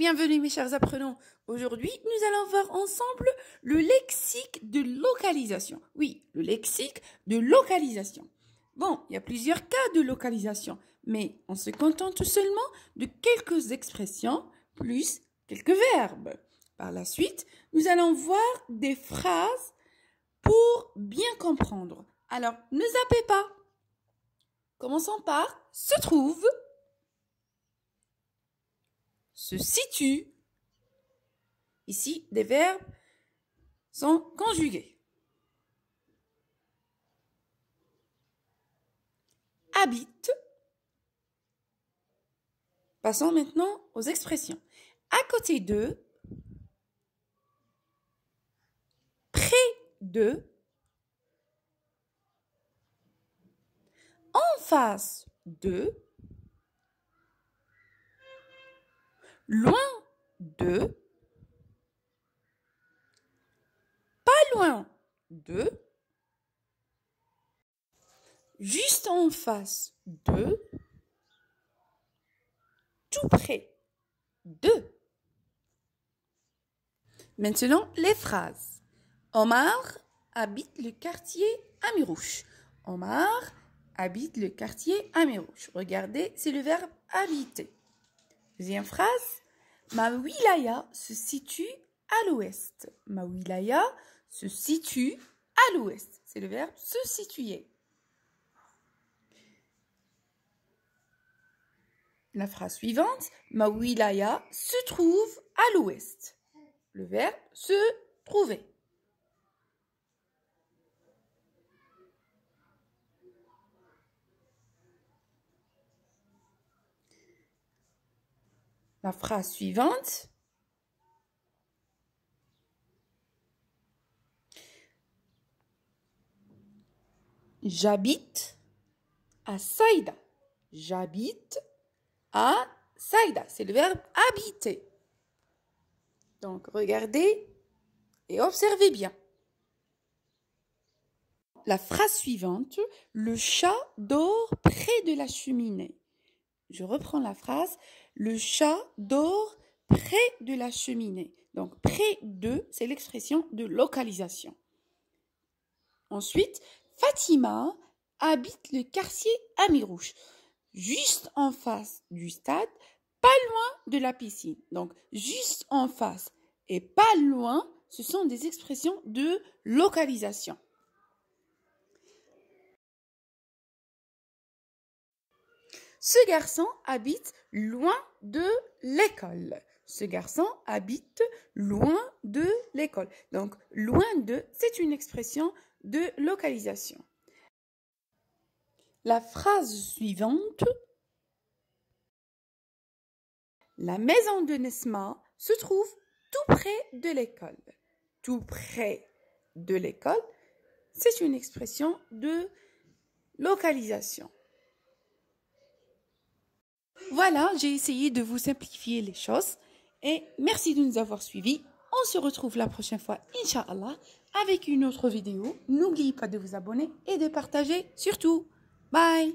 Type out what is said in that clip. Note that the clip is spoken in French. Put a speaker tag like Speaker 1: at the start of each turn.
Speaker 1: bienvenue mes chers apprenants. Aujourd'hui, nous allons voir ensemble le lexique de localisation. Oui, le lexique de localisation. Bon, il y a plusieurs cas de localisation, mais on se contente seulement de quelques expressions plus quelques verbes. Par la suite, nous allons voir des phrases pour bien comprendre. Alors, ne zappez pas. Commençons par se trouve se situe, ici, des verbes sont conjugués. Habite. Passons maintenant aux expressions. À côté de, près de, en face de, loin de, pas loin de, juste en face de, tout près de. Maintenant, les phrases. Omar habite le quartier Amirouche. Omar habite le quartier Amirouche. Regardez, c'est le verbe habiter. Deuxième phrase. Ma wilaya se situe à l'ouest. Ma wilaya se situe à l'ouest. C'est le verbe se situer. La phrase suivante. Ma wilaya se trouve à l'ouest. Le verbe se trouver. la phrase suivante. J'habite à Saïda. J'habite à Saïda. C'est le verbe habiter. Donc, regardez et observez bien. La phrase suivante, le chat dort près de la cheminée je reprends la phrase, le chat dort près de la cheminée. Donc près de, c'est l'expression de localisation. Ensuite, Fatima habite le quartier Amirouche, juste en face du stade, pas loin de la piscine. Donc juste en face et pas loin, ce sont des expressions de localisation. Ce garçon habite loin de l'école. Ce garçon habite loin de l'école. Donc, loin de, c'est une expression de localisation. La phrase suivante. La maison de Nesma se trouve tout près de l'école. Tout près de l'école, c'est une expression de localisation. Voilà, j'ai essayé de vous simplifier les choses et merci de nous avoir suivis. On se retrouve la prochaine fois, Inch'Allah, avec une autre vidéo. N'oubliez pas de vous abonner et de partager surtout. Bye